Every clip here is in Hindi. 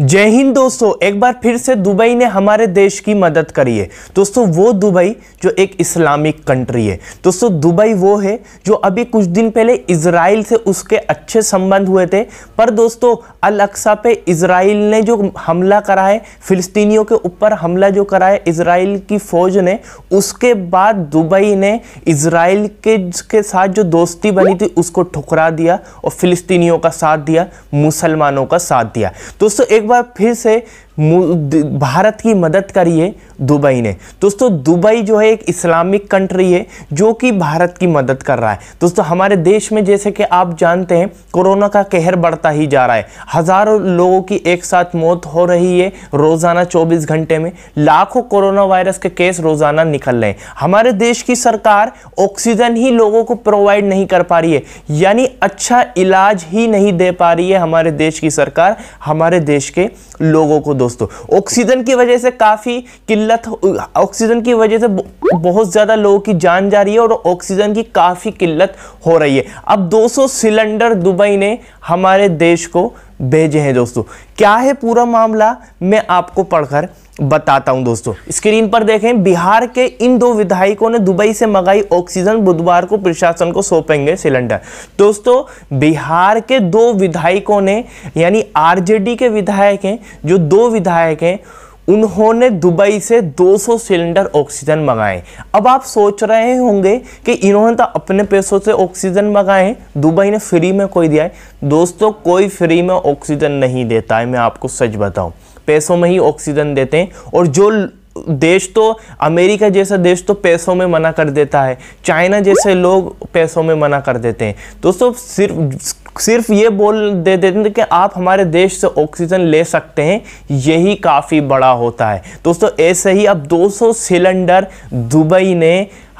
जय हिंद दोस्तों एक बार फिर से दुबई ने हमारे देश की मदद करी है दोस्तों वो दुबई जो एक इस्लामिक कंट्री है दोस्तों दुबई वो है जो अभी कुछ दिन पहले इसराइल से उसके अच्छे संबंध हुए थे पर दोस्तों अल अक्सा पे इसराइल ने जो हमला करा है फिलिस्तीनियों के ऊपर हमला जो करा है इसराइल की फ़ौज ने उसके बाद दुबई ने इसराइल के, के साथ जो दोस्ती बनी थी उसको ठुकरा दिया और फिलिस्तीनियों का साथ दिया मुसलमानों का साथ दिया दोस्तों एक एक बार फिर से भारत की मदद करी है दुबई ने दोस्तों दुबई जो है एक इस्लामिक कंट्री है जो कि भारत की मदद कर रहा है दोस्तों हमारे देश में जैसे कि आप जानते हैं कोरोना का कहर बढ़ता ही जा रहा है हज़ारों लोगों की एक साथ मौत हो रही है रोज़ाना 24 घंटे में लाखों कोरोना वायरस के केस रोज़ाना निकल रहे हैं हमारे देश की सरकार ऑक्सीजन ही लोगों को प्रोवाइड नहीं कर पा रही है यानी अच्छा इलाज ही नहीं दे पा रही है हमारे देश की सरकार हमारे देश के लोगों को दोस्तों ऑक्सीजन की वजह से काफ़ी किल्लत ऑक्सीजन की वजह से बहुत ज़्यादा लोगों की जान जा रही है और ऑक्सीजन की काफ़ी किल्लत हो रही है अब 200 सिलेंडर दुबई ने हमारे देश को भेजे हैं दोस्तों क्या है पूरा मामला मैं आपको पढ़कर बताता हूं दोस्तों स्क्रीन पर देखें बिहार के इन दो विधायकों ने दुबई से मंगाई ऑक्सीजन बुधवार को प्रशासन को सौंपेंगे सिलेंडर दोस्तों बिहार के दो विधायकों ने यानी आरजेडी के विधायक हैं जो दो विधायक हैं उन्होंने दुबई से 200 सिलेंडर ऑक्सीजन मंगाए अब आप सोच रहे होंगे कि इन्होंने तो अपने पैसों से ऑक्सीजन मंगाए दुबई ने फ्री में कोई दिया है दोस्तों कोई फ्री में ऑक्सीजन नहीं देता है मैं आपको सच बताऊं पैसों में ही ऑक्सीजन देते हैं और जो देश तो अमेरिका जैसा देश तो पैसों में मना कर देता है चाइना जैसे लोग पैसों में मना कर देते हैं दोस्तों सिर्फ सिर्फ ये बोल दे देते हैं कि आप हमारे देश से ऑक्सीजन ले सकते हैं यही काफ़ी बड़ा होता है दोस्तों ऐसे ही अब 200 सिलेंडर दुबई ने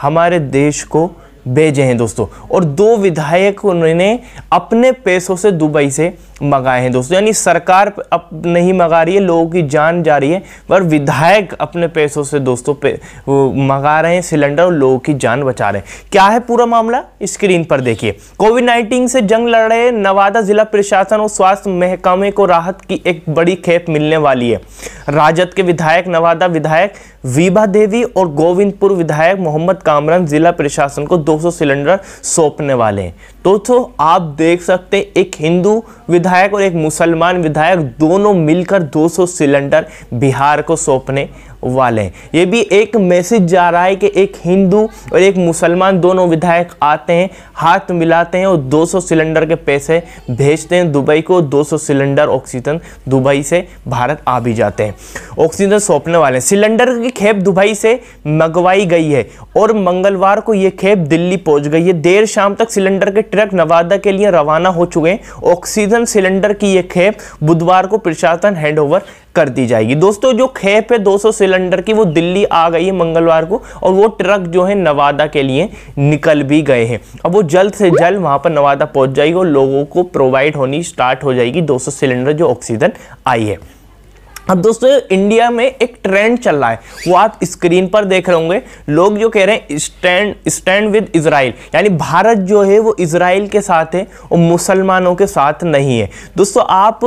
हमारे देश को भेजे हैं दोस्तों और दो विधायक उन्होंने अपने पैसों से दुबई से मंगाए हैं दोस्तों यानी सरकार अब नहीं मंगा रही है लोगों की जान जा रही है पर विधायक अपने पैसों से दोस्तों पे मंगा रहे हैं सिलेंडर और लोगों की जान बचा रहे हैं क्या है पूरा मामला स्क्रीन पर देखिए कोविड नाइन्टीन से जंग लड़ रहे नवादा जिला प्रशासन और स्वास्थ्य महकमे को राहत की एक बड़ी खेप मिलने वाली है राजद के विधायक नवादा विधायक वीबा देवी और गोविंदपुर विधायक मोहम्मद कामरान जिला प्रशासन को 200 सिलेंडर सौंपने वाले हैं दोस्तों आप देख सकते हैं एक हिंदू विधायक और एक मुसलमान विधायक दोनों मिलकर 200 सिलेंडर बिहार को सौंपने वाले हैं ये भी एक मैसेज जा रहा है कि एक हिंदू और एक मुसलमान दोनों विधायक आते हैं हाथ मिलाते हैं और 200 सिलेंडर के पैसे भेजते हैं दुबई को 200 सिलेंडर ऑक्सीजन दुबई से भारत आ भी जाते हैं ऑक्सीजन सौंपने वाले सिलेंडर की खेप दुबई से मंगवाई गई है और मंगलवार को ये खेप दिल्ली पहुंच गई है देर शाम तक सिलेंडर के ट्रक नवादा के लिए रवाना हो चुके हैं ऑक्सीजन सिलेंडर की ये खेप बुधवार को प्रशासन हैंड कर दी जाएगी दोस्तों जो खेप है 200 सिलेंडर की वो दिल्ली आ गई है मंगलवार को और वो ट्रक जो है नवादा के लिए निकल भी गए हैं अब वो जल्द से जल्द वहां पर नवादा पहुंच जाएगी और लोगों को प्रोवाइड होनी स्टार्ट हो जाएगी 200 सिलेंडर जो ऑक्सीजन आई है अब दोस्तों इंडिया में एक ट्रेंड चल रहा है वो आप स्क्रीन पर देख रहे होंगे लोग जो कह रहे हैं स्टैंड स्टैंड विद इसराइल यानी भारत जो है वो इसराइल के साथ है और मुसलमानों के साथ नहीं है दोस्तों आप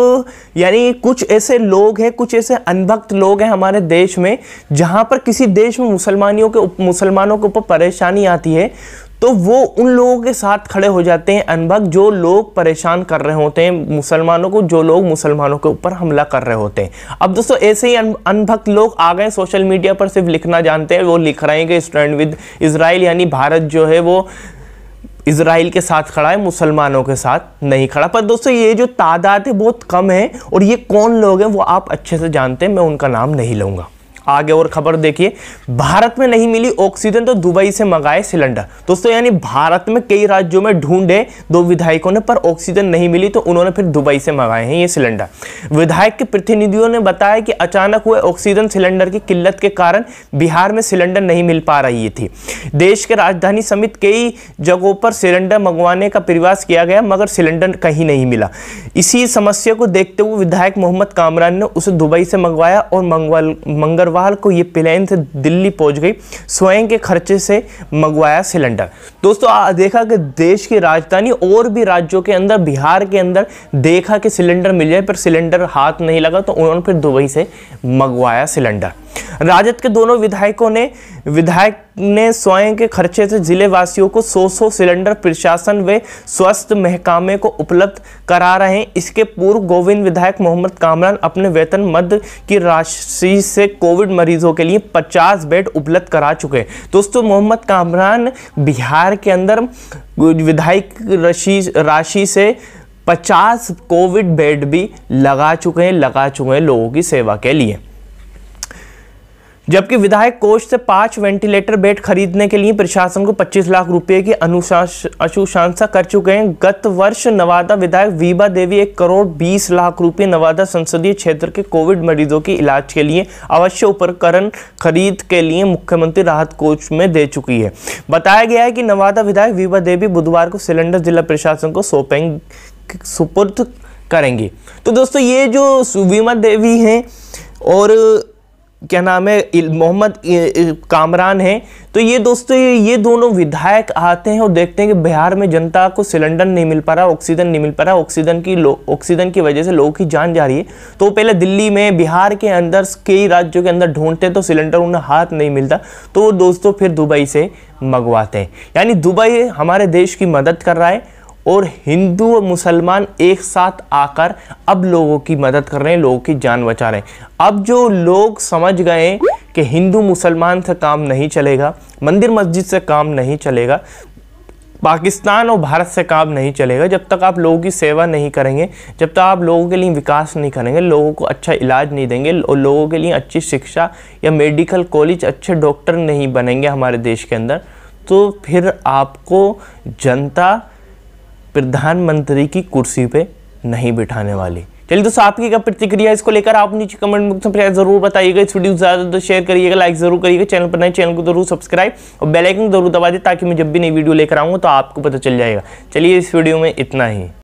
यानी कुछ ऐसे लोग हैं कुछ ऐसे अनभक्त लोग हैं हमारे देश में जहाँ पर किसी देश में मुसलमानियों के मुसलमानों के ऊपर परेशानी आती है तो वो उन लोगों के साथ खड़े हो जाते हैं अनभग जो लोग परेशान कर रहे होते हैं मुसलमानों को जो लोग मुसलमानों के ऊपर हमला कर रहे होते हैं अब दोस्तों ऐसे ही अनभक्त लोग आ गए सोशल मीडिया पर सिर्फ लिखना जानते हैं वो लिख रहे हैं कि स्टैंड विद इसराइल यानी भारत जो है वो इसराइल के साथ खड़ा है मुसलमानों के साथ नहीं खड़ा पर दोस्तों ये जो तादाद है बहुत कम है और ये कौन लोग हैं वो आप अच्छे से जानते हैं मैं उनका नाम नहीं लूँगा आगे और खबर देखिए भारत में नहीं मिली ऑक्सीजन तो दुबई से मंगाए सिलेंडर दोस्तों यानी भारत में कई राज्यों में ढूंढे दो विधायकों ने पर ऑक्सीजन नहीं मिली तो उन्होंने फिर दुबई से मंगाए हैं ये सिलेंडर विधायक के प्रतिनिधियों ने बताया कि अचानक हुए ऑक्सीजन सिलेंडर की किल्लत के कारण बिहार में सिलेंडर नहीं मिल पा रही थी देश के राजधानी समेत कई जगहों पर सिलेंडर मंगवाने का प्रयास किया गया मगर सिलेंडर कहीं नहीं मिला इसी समस्या को देखते हुए विधायक मोहम्मद कामरान ने उसे दुबई से मंगवाया और मंगल मंगल अग्रवाल को ये प्लेन से दिल्ली पहुंच गई स्वयं के खर्चे से मंगवाया सिलेंडर दोस्तों देखा कि देश की राजधानी और भी राज्यों के अंदर बिहार के अंदर देखा कि सिलेंडर मिल जाए पर सिलेंडर हाथ नहीं लगा तो उन्होंने फिर दुबई से मंगवाया सिलेंडर राजद के दोनों विधायकों ने विधायक ने स्वयं के खर्चे से जिले वासियों को सौ सौ सिलेंडर प्रशासन व स्वास्थ्य महकामे को उपलब्ध करा रहे हैं इसके पूर्व गोविंद विधायक मोहम्मद कामरान अपने वेतन मद की राशि से कोविड मरीजों के लिए पचास बेड उपलब्ध करा चुके हैं दोस्तों मोहम्मद कामरान बिहार के अंदर विधायक राशि से पचास कोविड बेड भी लगा चुके हैं लगा चुके हैं लोगों की सेवा के लिए जबकि विधायक कोष से पांच वेंटिलेटर बेड खरीदने के लिए प्रशासन को 25 लाख रुपए की अनुशंसा कर चुके हैं गत वर्ष नवादा विधायक वीबा देवी एक करोड़ बीस लाख रुपए नवादा संसदीय क्षेत्र के कोविड मरीजों के इलाज के लिए अवश्य उपकरण खरीद के लिए मुख्यमंत्री राहत कोष में दे चुकी है बताया गया है कि नवादा विधायक वीबा देवी बुधवार को सिलेंडर जिला प्रशासन को सौंपेंगे सुपुर्द करेंगे तो दोस्तों ये जो वीमा देवी हैं और क्या नाम है मोहम्मद कामरान हैं तो ये दोस्तों ये दोनों विधायक आते हैं और देखते हैं कि बिहार में जनता को सिलेंडर नहीं मिल पा रहा ऑक्सीजन नहीं मिल पा रहा ऑक्सीजन की ऑक्सीजन की वजह से लोगों की जान जा रही है तो पहले दिल्ली में बिहार के अंदर कई राज्यों के अंदर ढूंढते तो सिलेंडर उन्हें हाथ नहीं मिलता तो वो दोस्तों फिर दुबई से मंगवाते हैं यानी दुबई हमारे देश की मदद कर रहा है और हिंदू और मुसलमान एक साथ आकर अब लोगों की मदद कर रहे हैं लोगों की जान बचा रहे हैं अब जो लोग समझ गए कि हिंदू मुसलमान से काम नहीं चलेगा मंदिर मस्जिद से काम नहीं चलेगा पाकिस्तान और भारत से काम नहीं चलेगा जब तक आप लोगों की सेवा नहीं करेंगे जब तक आप लोगों के लिए विकास नहीं करेंगे लोगों को अच्छा इलाज नहीं देंगे और लोगों के लिए अच्छी शिक्षा या मेडिकल कॉलेज अच्छे डॉक्टर नहीं बनेंगे हमारे देश के अंदर तो फिर आपको जनता प्रधानमंत्री की कुर्सी पे नहीं बिठाने वाली चलिए दोस्तों आपकी क्या प्रतिक्रिया इसको लेकर आप नीचे कमेंट बॉक्स में जरूर बताइएगा इस वीडियो ज़्यादा तो शेयर करिएगा लाइक जरूर करिएगा चैनल पर नए चैनल को जरूर सब्सक्राइब और बेल आइकन जरूर दबा दें ताकि मैं जब भी नई वीडियो लेकर आऊँगा तो आपको पता चल जाएगा चलिए इस वीडियो में इतना ही